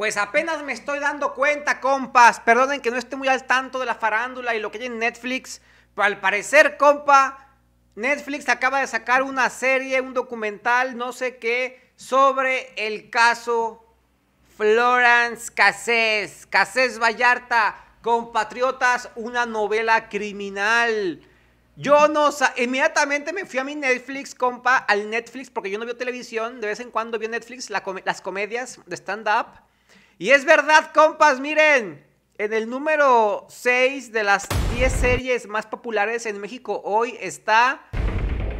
Pues apenas me estoy dando cuenta, compas. Perdonen que no esté muy al tanto de la farándula y lo que hay en Netflix. Pero al parecer, compa, Netflix acaba de sacar una serie, un documental, no sé qué, sobre el caso Florence Cassés. Cassés Vallarta, compatriotas, una novela criminal. Yo no, inmediatamente me fui a mi Netflix, compa, al Netflix, porque yo no veo televisión, de vez en cuando veo Netflix, las comedias de stand-up. Y es verdad, compas, miren. En el número 6 de las 10 series más populares en México hoy está...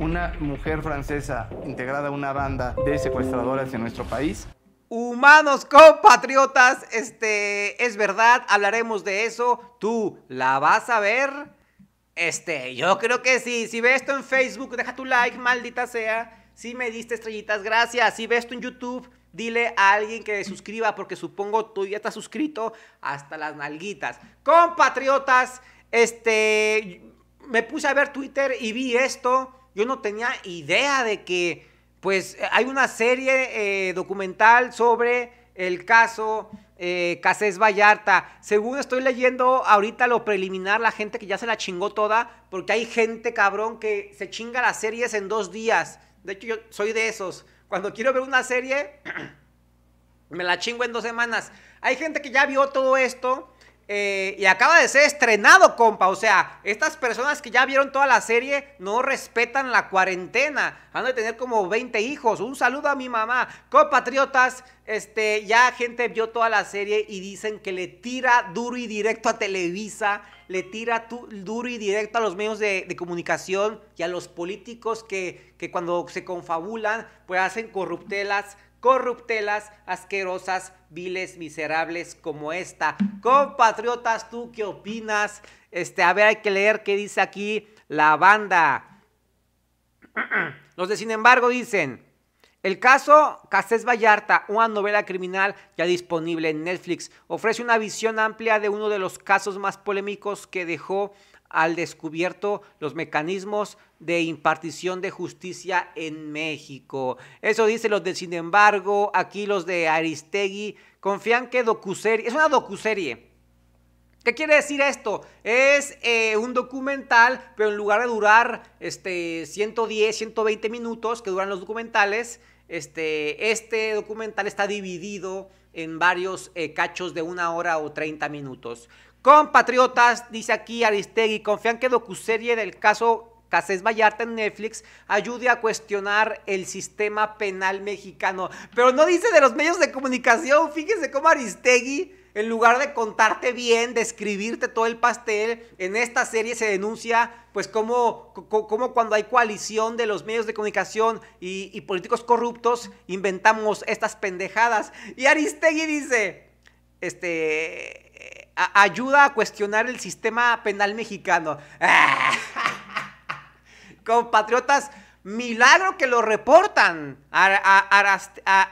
Una mujer francesa integrada a una banda de secuestradoras en nuestro país. Humanos compatriotas, este, es verdad, hablaremos de eso. ¿Tú la vas a ver? Este, yo creo que sí. Si ves esto en Facebook, deja tu like, maldita sea. Si me diste estrellitas, gracias. Si ves esto en YouTube, Dile a alguien que suscriba porque supongo tú ya estás suscrito hasta las nalguitas. Compatriotas, este, me puse a ver Twitter y vi esto. Yo no tenía idea de que, pues, hay una serie eh, documental sobre el caso eh, Vallarta. Según estoy leyendo ahorita lo preliminar, la gente que ya se la chingó toda, porque hay gente cabrón que se chinga las series en dos días. De hecho, yo soy de esos. Cuando quiero ver una serie, me la chingo en dos semanas. Hay gente que ya vio todo esto eh, y acaba de ser estrenado, compa. O sea, estas personas que ya vieron toda la serie no respetan la cuarentena. Han de tener como 20 hijos. Un saludo a mi mamá. Compatriotas, este, ya gente vio toda la serie y dicen que le tira duro y directo a Televisa le tira duro y directo a los medios de, comunicación y a los políticos que, que, cuando se confabulan, pues hacen corruptelas, corruptelas, asquerosas, viles, miserables como esta. Compatriotas, ¿tú qué opinas? Este, a ver, hay que leer qué dice aquí la banda. Los de sin embargo dicen... El caso Casés Vallarta, una novela criminal ya disponible en Netflix, ofrece una visión amplia de uno de los casos más polémicos que dejó al descubierto los mecanismos de impartición de justicia en México. Eso dice los de Sin embargo, aquí los de Aristegui confían que docuserie, es una docuserie ¿Qué quiere decir esto? Es eh, un documental, pero en lugar de durar este, 110, 120 minutos que duran los documentales, este, este documental está dividido en varios eh, cachos de una hora o 30 minutos. Compatriotas, dice aquí Aristegui, confían que docuserie del caso Casés Vallarta en Netflix ayude a cuestionar el sistema penal mexicano. Pero no dice de los medios de comunicación, fíjense cómo Aristegui en lugar de contarte bien, describirte todo el pastel, en esta serie se denuncia pues cómo, cómo cuando hay coalición de los medios de comunicación y, políticos corruptos, inventamos estas pendejadas. Y Aristegui dice, este, ayuda a cuestionar el sistema penal mexicano. Compatriotas, Milagro que lo reportan a,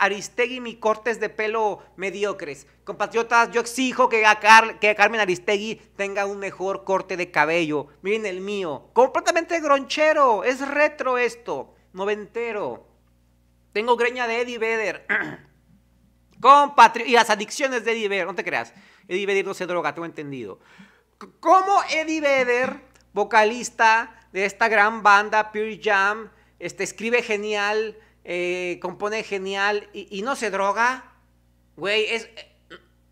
Aristegui mi cortes de pelo mediocres. Compatriotas, yo exijo que, que Carmen Aristegui tenga un mejor corte de cabello. Miren el mío. Completamente gronchero. Es retro esto. Noventero. Tengo greña de Eddie Vedder. Compatri. Y las adicciones de Eddie Vedder. No te creas. Eddie Vedder no se droga, tengo entendido. Como Eddie Vedder, vocalista de esta gran banda Pure Jam, este, escribe genial, eh, compone genial y, no se droga. Güey, es eh,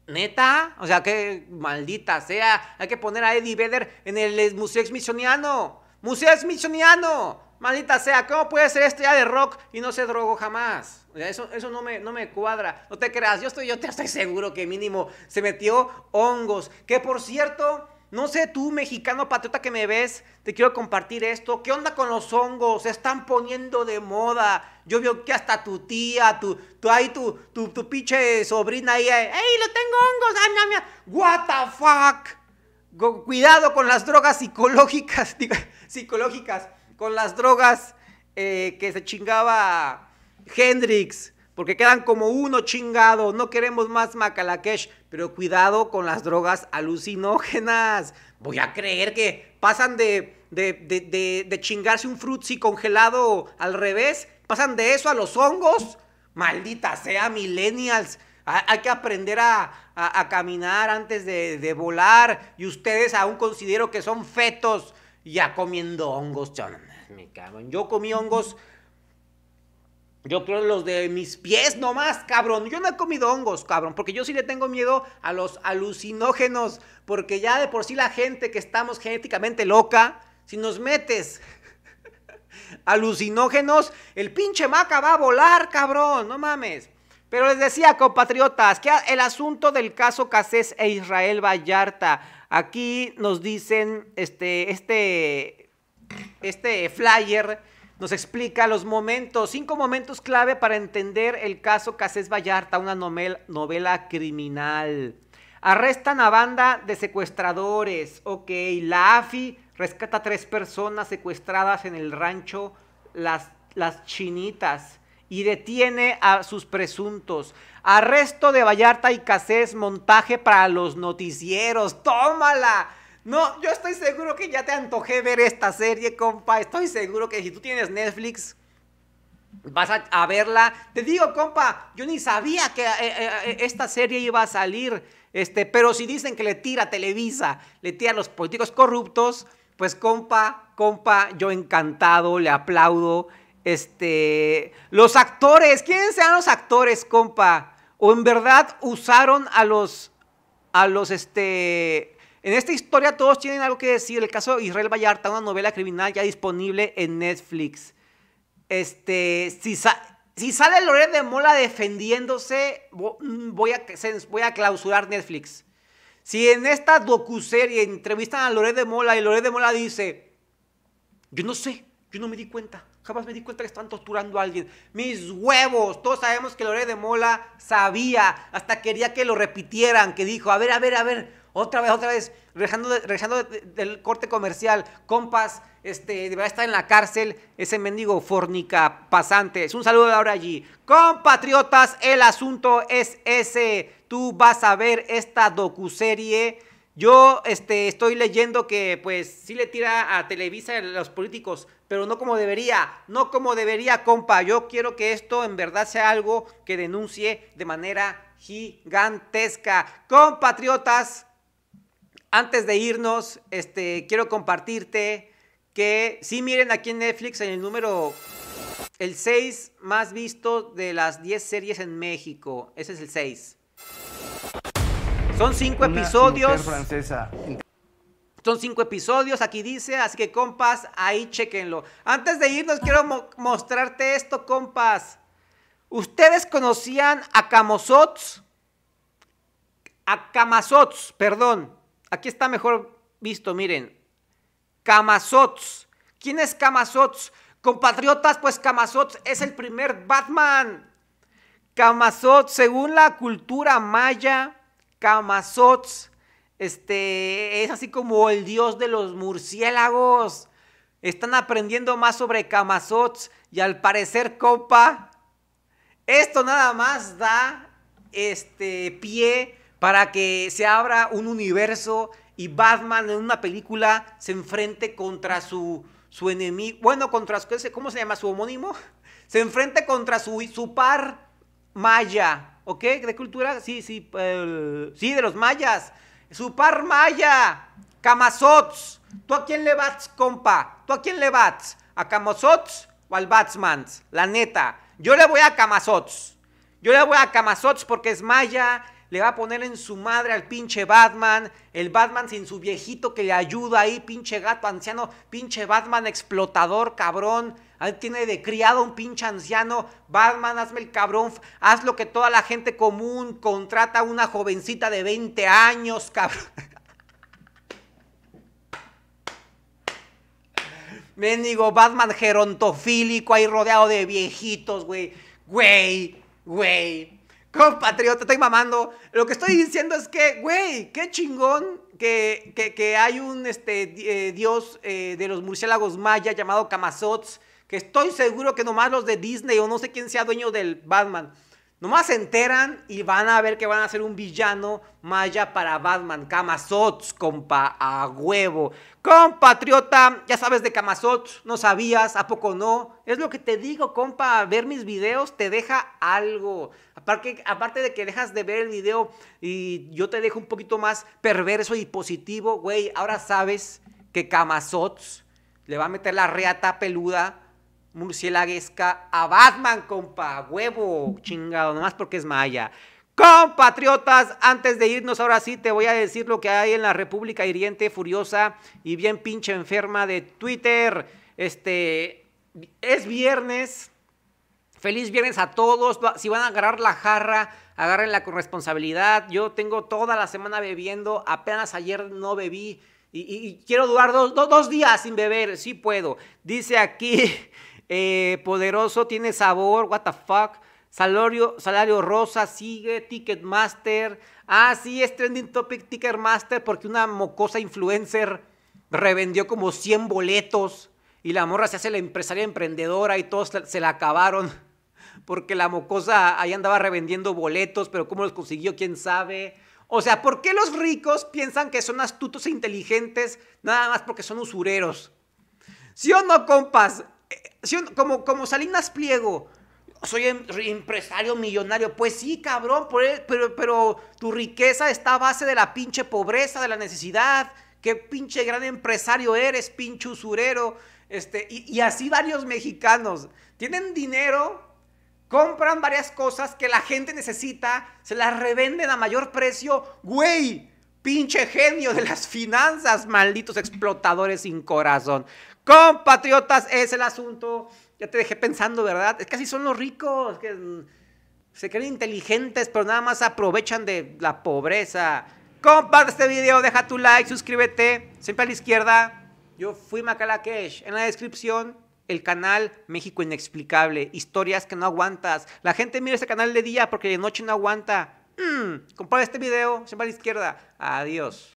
neta. O sea, que maldita sea. Hay que poner a Eddie Vedder en el eh, Museo Smithsoniano. Museo Smithsoniano. Maldita sea, ¿cómo puede ser estrella de rock y no se drogó jamás? eso, eso no, me, no me cuadra. No te creas, yo estoy, yo te estoy seguro que mínimo se metió hongos. Que por cierto, no sé, tú mexicano patriota que me ves, te quiero compartir esto. ¿Qué onda con los hongos? Se están poniendo de moda. Yo veo que hasta tu tía, tu, ahí, tu, tu, pinche sobrina ahí, eh, ¡Ey, lo tengo hongos! ¡Ay, mía, ¡What the fuck! cuidado con las drogas psicológicas, psicológicas, con las drogas eh, que se chingaba Hendrix, porque quedan como uno chingado. No queremos más Macalakesh. Pero cuidado con las drogas alucinógenas. Voy a creer que pasan de, de, chingarse un frutzi congelado al revés. Pasan de eso a los hongos. Maldita sea, millennials. Hay que aprender a, caminar antes de, volar. Y ustedes aún considero que son fetos. Ya comiendo hongos. Me cago. Yo comí hongos yo creo los de mis pies nomás, cabrón. Yo no he comido hongos, cabrón, porque yo sí le tengo miedo a los alucinógenos, porque ya de por sí la gente que estamos genéticamente loca, si nos metes alucinógenos, el pinche maca va a volar, cabrón, no mames. Pero les decía, compatriotas, que el asunto del caso Casés e Israel Vallarta, aquí nos dicen este, este, este flyer nos explica los momentos, cinco momentos clave para entender el caso Casés Vallarta, una novela, criminal. Arrestan a banda de secuestradores, ok. La AFI rescata a tres personas secuestradas en el rancho Las, Las Chinitas y detiene a sus presuntos. Arresto de Vallarta y Casés, montaje para los noticieros. ¡Tómala! No, yo estoy seguro que ya te antojé ver esta serie, compa. Estoy seguro que si tú tienes Netflix, vas a, verla. Te digo, compa, yo ni sabía que eh, eh, eh, esta serie iba a salir. Este, pero si dicen que le tira a Televisa, le tira a los políticos corruptos, pues compa, compa, yo encantado, le aplaudo. Este, los actores, ¿quiénes sean los actores, compa? O en verdad usaron a los, a los, este, en esta historia todos tienen algo que decir. El caso de Israel Vallarta, una novela criminal ya disponible en Netflix. Este, si, sale Loret de Mola defendiéndose, voy a, voy a clausurar Netflix. Si en esta docuserie entrevistan a Loret de Mola y Loret de Mola dice, yo no sé, yo no me di cuenta, jamás me di cuenta que estaban torturando a alguien. Mis huevos, todos sabemos que Loret de Mola sabía, hasta quería que lo repitieran, que dijo, a ver, a ver, a ver, otra vez, otra vez, regresando, del corte comercial, compas, este, a estar en la cárcel ese mendigo fornica pasante. Es un saludo ahora allí. Compatriotas, el asunto es ese. Tú vas a ver esta docuserie. Yo este, estoy leyendo que pues sí le tira a Televisa a los políticos, pero no como debería, no como debería, compa. Yo quiero que esto en verdad sea algo que denuncie de manera gigantesca. Compatriotas, antes de irnos, este, quiero compartirte que sí miren aquí en Netflix en el número el 6 más visto de las 10 series en México. Ese es el 6. Son 5 episodios. Son 5 episodios, aquí dice, así que compas, ahí chequenlo. Antes de irnos quiero mostrarte esto, compas. ¿Ustedes conocían a Camosots? A Camazots perdón. Aquí está mejor visto, miren. Camazots. ¿Quién es Camazots? Compatriotas, pues Camazots es el primer Batman. Camazots, según la cultura maya, Camazots este, es así como el dios de los murciélagos. Están aprendiendo más sobre Camazots y al parecer, copa, esto nada más da este pie para que se abra un universo y Batman en una película se enfrente contra su, su enemigo, bueno, contra, ¿cómo se llama? Su homónimo. Se enfrente contra su, su par maya, ¿ok? ¿De cultura? Sí, sí, sí, de los mayas. Su par maya, Camazots. ¿Tú a quién le bats, compa? ¿Tú a quién le bats? ¿A Camasots o al Batman? La neta. Yo le voy a Camazots. Yo le voy a Camazots porque es maya le va a poner en su madre al pinche Batman, el Batman sin su viejito que le ayuda ahí, pinche gato anciano, pinche Batman explotador, cabrón. Ahí tiene de criado un pinche anciano. Batman, hazme el cabrón. Haz lo que toda la gente común contrata a una jovencita de 20 años, cabrón. digo, Batman gerontofílico ahí rodeado de viejitos, güey. Güey, güey compatriota, estoy mamando. Lo que estoy diciendo es que, güey, qué chingón que, que, hay un este, eh, dios eh, de los murciélagos maya llamado Kamazots, que estoy seguro que nomás los de Disney o no sé quién sea dueño del Batman Nomás se enteran y van a ver que van a ser un villano maya para Batman. Sots, compa, a huevo. Compatriota, ya sabes de Sots, no sabías, ¿a poco no? Es lo que te digo, compa, ver mis videos te deja algo. Aparte, aparte de que dejas de ver el video y yo te dejo un poquito más perverso y positivo, güey, ahora sabes que Sots le va a meter la reata peluda murcielaguesca a Batman, compa. Huevo, chingado, nomás porque es maya. Compatriotas, antes de irnos, ahora sí te voy a decir lo que hay en la República hiriente, furiosa y bien pinche enferma de Twitter. Este, es viernes. Feliz viernes a todos. Si van a agarrar la jarra, agarren la corresponsabilidad. Yo tengo toda la semana bebiendo. Apenas ayer no bebí. Y, quiero durar dos, dos días sin beber. Sí puedo. Dice aquí eh, poderoso, tiene sabor, what the fuck. Salario, salario rosa, sigue, Ticketmaster. Ah, sí, es trending topic Ticketmaster porque una mocosa influencer revendió como 100 boletos y la morra se hace la empresaria emprendedora y todos se la acabaron porque la mocosa ahí andaba revendiendo boletos, pero cómo los consiguió, quién sabe. O sea, ¿por qué los ricos piensan que son astutos e inteligentes nada más porque son usureros? ¿Sí o no, compas? como, como Salinas Pliego, soy em, empresario millonario. Pues sí, cabrón, pero, pero tu riqueza está a base de la pinche pobreza, de la necesidad. Qué pinche gran empresario eres, pinche usurero. Este, y, y así varios mexicanos tienen dinero, compran varias cosas que la gente necesita, se las revenden a mayor precio. Güey, pinche genio de las finanzas, malditos explotadores sin corazón. Compatriotas, es el asunto. Ya te dejé pensando, ¿verdad? Es que así son los ricos, que mm, se creen inteligentes, pero nada más aprovechan de la pobreza. Comparte este video, deja tu like, suscríbete, siempre a la izquierda. Yo fui Macalakesh. En la descripción, el canal México Inexplicable. Historias que no aguantas. La gente mira este canal de día porque de noche no aguanta. Mm, comparte este video, siempre a la izquierda. Adiós.